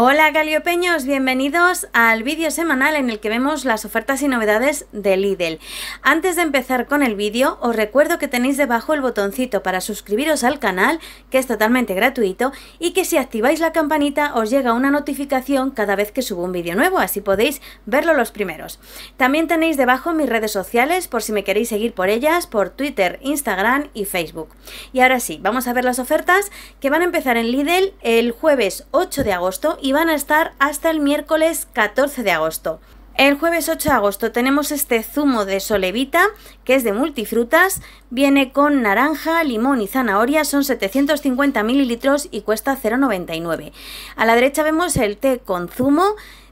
Hola Galiopeños, bienvenidos al vídeo semanal en el que vemos las ofertas y novedades de Lidl. Antes de empezar con el vídeo, os recuerdo que tenéis debajo el botoncito para suscribiros al canal, que es totalmente gratuito, y que si activáis la campanita os llega una notificación cada vez que subo un vídeo nuevo, así podéis verlo los primeros. También tenéis debajo mis redes sociales por si me queréis seguir por ellas, por Twitter, Instagram y Facebook. Y ahora sí, vamos a ver las ofertas que van a empezar en Lidl el jueves 8 de agosto y van a estar hasta el miércoles 14 de agosto. El jueves 8 de agosto tenemos este zumo de solevita, que es de multifrutas, viene con naranja, limón y zanahoria, son 750 mililitros y cuesta 0,99. A la derecha vemos el té con zumo,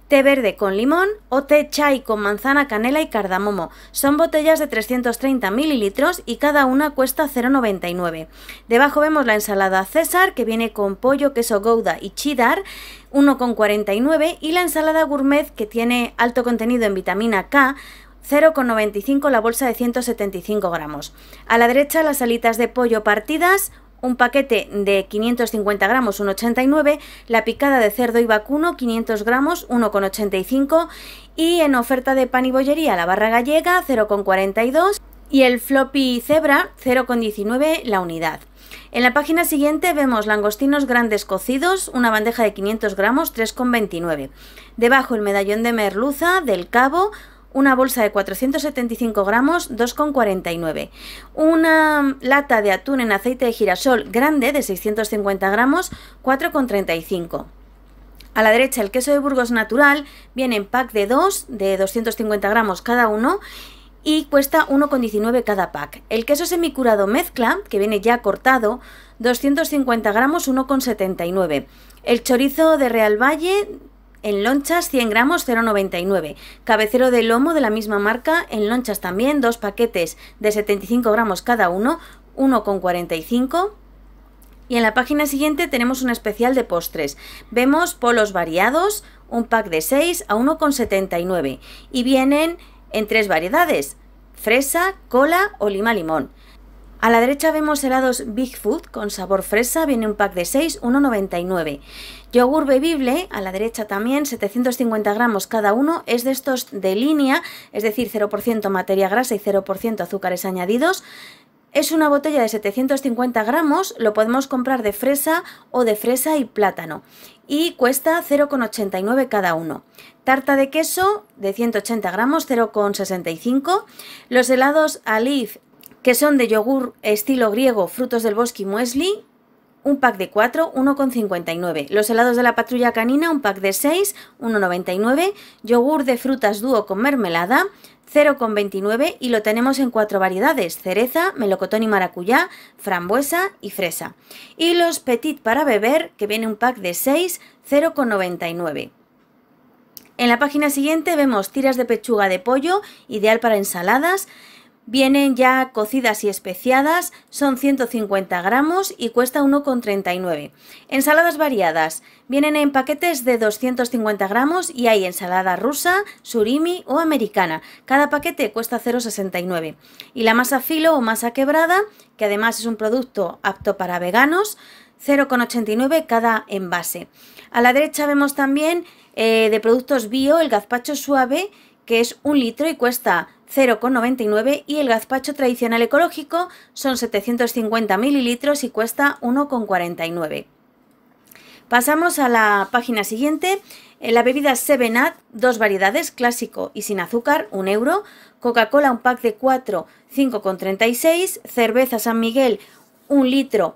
té verde con limón o té chai con manzana, canela y cardamomo. Son botellas de 330 mililitros y cada una cuesta 0,99. Debajo vemos la ensalada César que viene con pollo, queso gouda y Chidar 1,49 y la ensalada gourmet que tiene alto contenido en vitamina K, 0,95 la bolsa de 175 gramos. A la derecha las alitas de pollo partidas, un paquete de 550 gramos 1,89, la picada de cerdo y vacuno 500 gramos 1,85 y en oferta de pan y bollería la barra gallega 0,42 y el floppy cebra 0,19 la unidad. En la página siguiente vemos langostinos grandes cocidos, una bandeja de 500 gramos 3,29. Debajo el medallón de merluza del cabo una bolsa de 475 gramos 2,49, una lata de atún en aceite de girasol grande de 650 gramos 4,35. A la derecha el queso de Burgos natural viene en pack de 2 de 250 gramos cada uno y cuesta 1,19 cada pack. El queso semicurado mezcla, que viene ya cortado, 250 gramos 1,79. El chorizo de Real Valle en lonchas 100 gramos 0,99. Cabecero de lomo de la misma marca. En lonchas también dos paquetes de 75 gramos cada uno, 1,45. Y en la página siguiente tenemos un especial de postres. Vemos polos variados, un pack de 6 a 1,79. Y vienen en tres variedades. Fresa, cola o lima limón. A la derecha vemos helados Food con sabor fresa, viene un pack de 6, 1,99. Yogur bebible, a la derecha también, 750 gramos cada uno, es de estos de línea, es decir, 0% materia grasa y 0% azúcares añadidos. Es una botella de 750 gramos, lo podemos comprar de fresa o de fresa y plátano y cuesta 0,89 cada uno. Tarta de queso de 180 gramos, 0,65. Los helados Alif que son de yogur estilo griego, frutos del bosque y muesli, un pack de 4, 1,59. Los helados de la patrulla canina, un pack de 6, 1,99. Yogur de frutas dúo con mermelada, 0,29 y lo tenemos en cuatro variedades, cereza, melocotón y maracuyá, frambuesa y fresa. Y los petit para beber, que viene un pack de 6, 0,99. En la página siguiente vemos tiras de pechuga de pollo, ideal para ensaladas, Vienen ya cocidas y especiadas, son 150 gramos y cuesta 1,39. Ensaladas variadas, vienen en paquetes de 250 gramos y hay ensalada rusa, surimi o americana. Cada paquete cuesta 0,69. Y la masa filo o masa quebrada, que además es un producto apto para veganos, 0,89 cada envase. A la derecha vemos también eh, de productos bio el gazpacho suave, que es un litro y cuesta 0,99 y el gazpacho tradicional ecológico son 750 mililitros y cuesta 1,49. Pasamos a la página siguiente. Eh, la bebida Seven Up, dos variedades, clásico y sin azúcar, 1 euro. Coca-Cola, un pack de 4, 5,36. Cerveza San Miguel, 1 litro,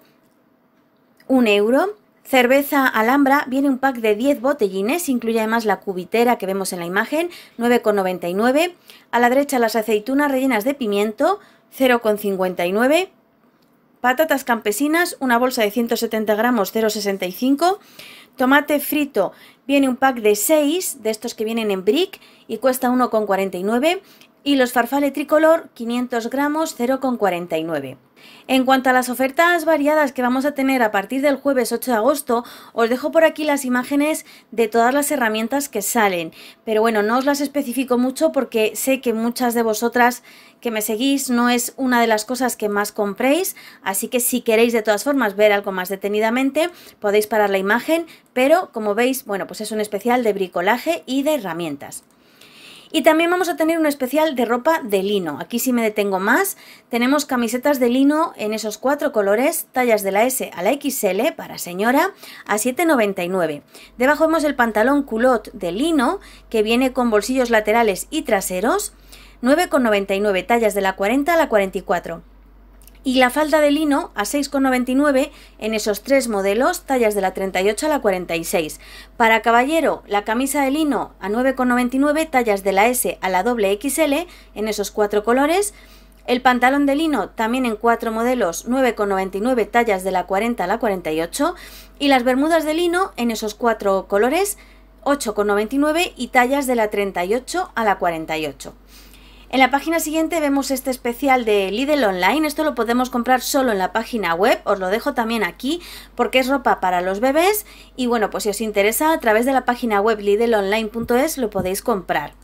1 euro. Cerveza Alhambra viene un pack de 10 botellines, incluye además la cubitera que vemos en la imagen, 9,99. A la derecha las aceitunas rellenas de pimiento, 0,59. Patatas campesinas, una bolsa de 170 gramos, 0,65. Tomate frito, viene un pack de 6, de estos que vienen en brick, y cuesta 1,49. Y los farfales tricolor, 500 gramos, 0,49. En cuanto a las ofertas variadas que vamos a tener a partir del jueves 8 de agosto, os dejo por aquí las imágenes de todas las herramientas que salen. Pero bueno, no os las especifico mucho porque sé que muchas de vosotras que me seguís no es una de las cosas que más compréis, así que si queréis de todas formas ver algo más detenidamente, podéis parar la imagen, pero como veis, bueno, pues es un especial de bricolaje y de herramientas. Y también vamos a tener un especial de ropa de lino. Aquí sí me detengo más. Tenemos camisetas de lino en esos cuatro colores, tallas de la S a la XL para señora a 7,99. Debajo vemos el pantalón culotte de lino que viene con bolsillos laterales y traseros, 9,99 tallas de la 40 a la 44 y la falda de lino a 6,99 en esos tres modelos, tallas de la 38 a la 46. Para caballero, la camisa de lino a 9,99, tallas de la S a la doble XL en esos cuatro colores. El pantalón de lino también en cuatro modelos, 9,99 tallas de la 40 a la 48. Y las bermudas de lino en esos cuatro colores, 8,99 y tallas de la 38 a la 48. En la página siguiente vemos este especial de Lidl Online. Esto lo podemos comprar solo en la página web. Os lo dejo también aquí porque es ropa para los bebés. Y bueno, pues si os interesa, a través de la página web lidlonline.es lo podéis comprar.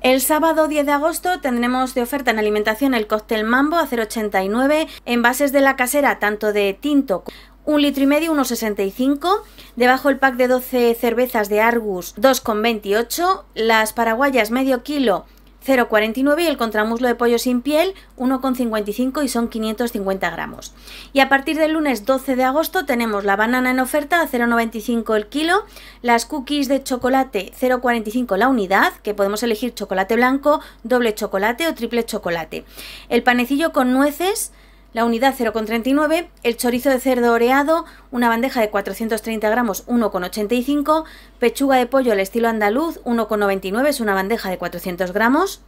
El sábado 10 de agosto tendremos de oferta en alimentación el cóctel mambo a 0,89, envases de la casera tanto de tinto un litro y medio, 1,65. Debajo el pack de 12 cervezas de Argus, 2,28. Las paraguayas, medio kilo, 0,49 y el contramuslo de pollo sin piel 1,55 y son 550 gramos. Y a partir del lunes 12 de agosto tenemos la banana en oferta a 0,95 el kilo, las cookies de chocolate 0,45 la unidad, que podemos elegir chocolate blanco, doble chocolate o triple chocolate. El panecillo con nueces la unidad 0,39, el chorizo de cerdo oreado, una bandeja de 430 gramos 1,85, pechuga de pollo al estilo andaluz 1,99, es una bandeja de 400 gramos,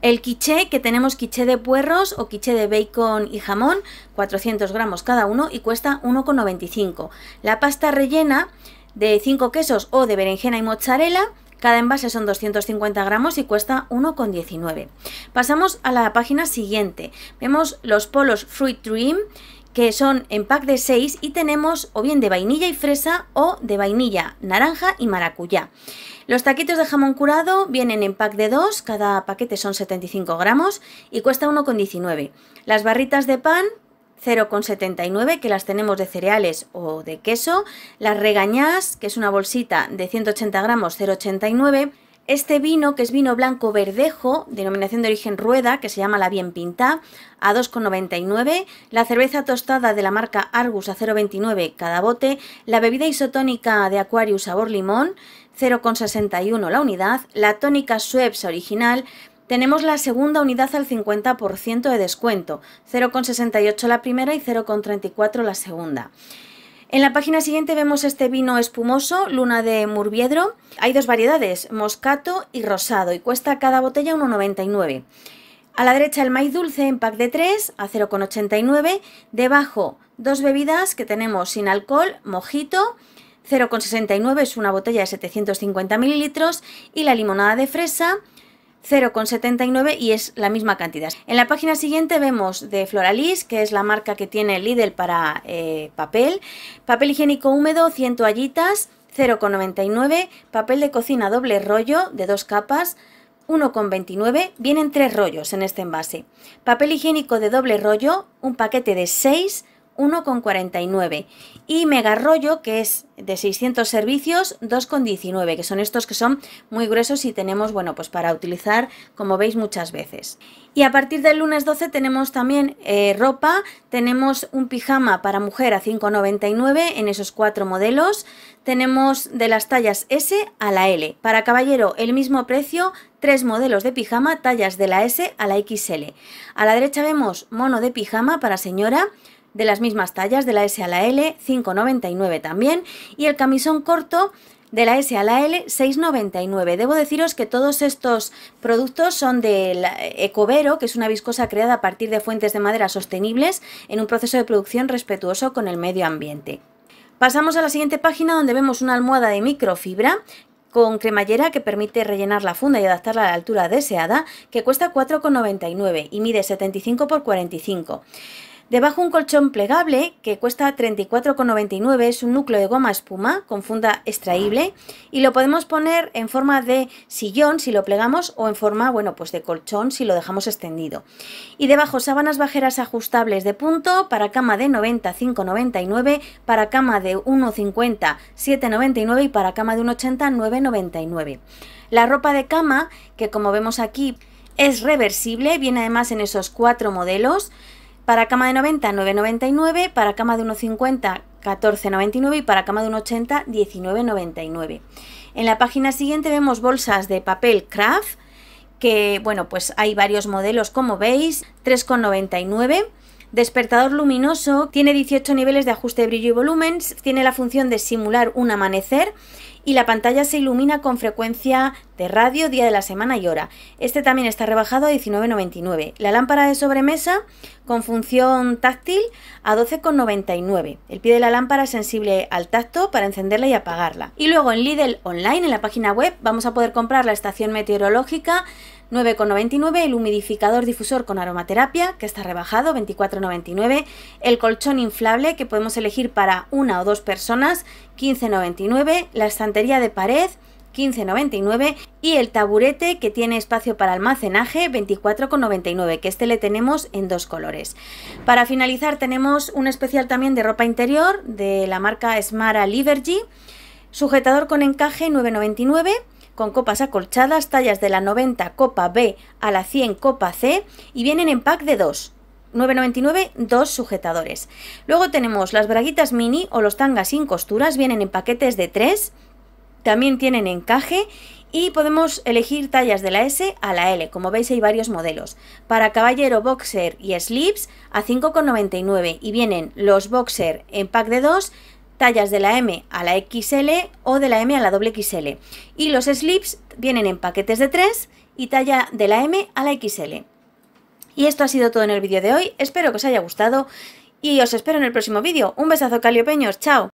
el quiche, que tenemos quiche de puerros o quiche de bacon y jamón, 400 gramos cada uno y cuesta 1,95. La pasta rellena de 5 quesos o de berenjena y mozzarella, cada envase son 250 gramos y cuesta 1,19. Pasamos a la página siguiente. Vemos los polos Fruit Dream que son en pack de 6 y tenemos o bien de vainilla y fresa o de vainilla, naranja y maracuyá. Los taquitos de jamón curado vienen en pack de 2, cada paquete son 75 gramos y cuesta 1,19. Las barritas de pan 0,79 que las tenemos de cereales o de queso, las regañás, que es una bolsita de 180 gramos 0,89, este vino que es vino blanco verdejo, denominación de origen rueda, que se llama la bien pinta, a 2,99, la cerveza tostada de la marca Argus a 0,29 cada bote, la bebida isotónica de Aquarius sabor limón, 0,61 la unidad, la tónica Schweppes original tenemos la segunda unidad al 50% de descuento, 0,68 la primera y 0,34 la segunda. En la página siguiente vemos este vino espumoso, Luna de Murviedro. Hay dos variedades, moscato y rosado, y cuesta cada botella 1,99. A la derecha el maíz dulce en pack de 3 a 0,89. Debajo dos bebidas que tenemos sin alcohol, mojito, 0,69 es una botella de 750 mililitros y la limonada de fresa, 0,79 y es la misma cantidad. En la página siguiente vemos de Floralis, que es la marca que tiene Lidl para eh, papel, papel higiénico húmedo, 100 toallitas, 0,99, papel de cocina doble rollo de dos capas, 1,29, vienen tres rollos en este envase. Papel higiénico de doble rollo, un paquete de 6, 1,49 y Mega Rollo, que es de 600 servicios, 2,19, que son estos que son muy gruesos y tenemos, bueno, pues para utilizar, como veis, muchas veces. Y a partir del lunes 12 tenemos también eh, ropa, tenemos un pijama para mujer a 5,99 en esos cuatro modelos, tenemos de las tallas S a la L, para caballero el mismo precio, tres modelos de pijama, tallas de la S a la XL. A la derecha vemos mono de pijama para señora, de las mismas tallas, de la S a la L, 5,99 también, y el camisón corto de la S a la L, 6,99. Debo deciros que todos estos productos son del Ecovero, que es una viscosa creada a partir de fuentes de madera sostenibles en un proceso de producción respetuoso con el medio ambiente. Pasamos a la siguiente página donde vemos una almohada de microfibra con cremallera que permite rellenar la funda y adaptarla a la altura deseada, que cuesta 4,99 y mide 75 x 45. Debajo un colchón plegable que cuesta 34,99, es un núcleo de goma espuma con funda extraíble y lo podemos poner en forma de sillón si lo plegamos o en forma, bueno, pues de colchón si lo dejamos extendido. Y debajo sábanas bajeras ajustables de punto para cama de 95,99, para cama de 1,50, 7,99 y para cama de 1,80, 9,99. La ropa de cama, que como vemos aquí, es reversible, viene además en esos cuatro modelos, para cama de 90, 9,99. Para cama de 1,50, 14,99. Y para cama de 1,80, 19,99. En la página siguiente vemos bolsas de papel craft, que bueno, pues hay varios modelos como veis, 3,99 Despertador luminoso, tiene 18 niveles de ajuste de brillo y volumen, tiene la función de simular un amanecer y la pantalla se ilumina con frecuencia de radio, día de la semana y hora. Este también está rebajado a 19,99. La lámpara de sobremesa con función táctil a 12,99. El pie de la lámpara es sensible al tacto para encenderla y apagarla. Y luego en Lidl Online, en la página web, vamos a poder comprar la estación meteorológica 9,99 el humidificador difusor con aromaterapia, que está rebajado, 24,99, el colchón inflable, que podemos elegir para una o dos personas, 15,99, la estantería de pared, 15,99 y el taburete que tiene espacio para almacenaje 24,99 que este le tenemos en dos colores. Para finalizar tenemos un especial también de ropa interior de la marca Smara Liberty, sujetador con encaje 999 con copas acolchadas, tallas de la 90 copa B a la 100 copa C y vienen en pack de 2. 9,99 dos sujetadores. Luego tenemos las braguitas mini o los tangas sin costuras, vienen en paquetes de 3, también tienen encaje y podemos elegir tallas de la S a la L, como veis hay varios modelos. Para caballero, boxer y slips a 5,99 y vienen los boxer en pack de 2 tallas de la M a la XL o de la M a la XL. Y los slips vienen en paquetes de 3 y talla de la M a la XL. Y esto ha sido todo en el vídeo de hoy, espero que os haya gustado y os espero en el próximo vídeo. Un besazo caliopeños, chao.